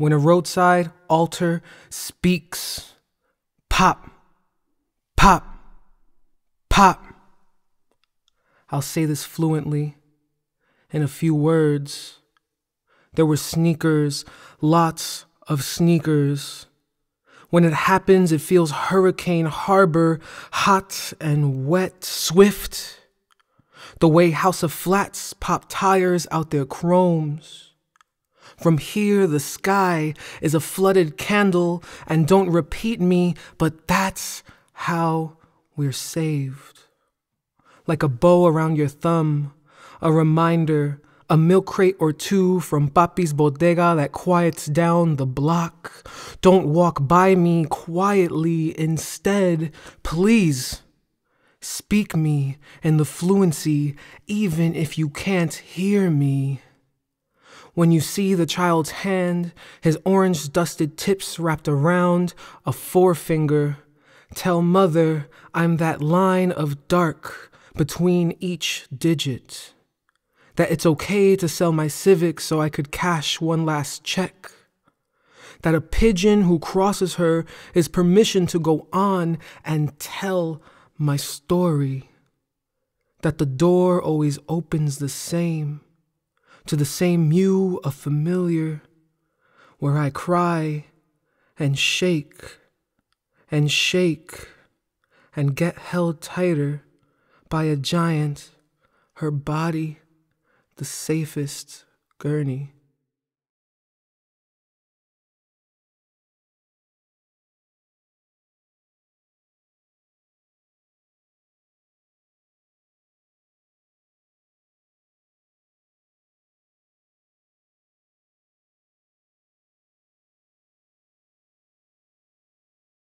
when a roadside altar speaks pop, pop, pop. I'll say this fluently in a few words. There were sneakers, lots of sneakers. When it happens, it feels hurricane harbor, hot and wet, swift. The way House of Flats pop tires out their chromes. From here, the sky is a flooded candle, and don't repeat me, but that's how we're saved. Like a bow around your thumb, a reminder, a milk crate or two from Papi's Bodega that quiets down the block. Don't walk by me quietly. Instead, please speak me in the fluency, even if you can't hear me. When you see the child's hand, his orange dusted tips wrapped around a forefinger, tell mother I'm that line of dark between each digit. That it's okay to sell my civics so I could cash one last check. That a pigeon who crosses her is permission to go on and tell my story. That the door always opens the same to the same mew of familiar, where I cry and shake and shake and get held tighter by a giant, her body the safest gurney.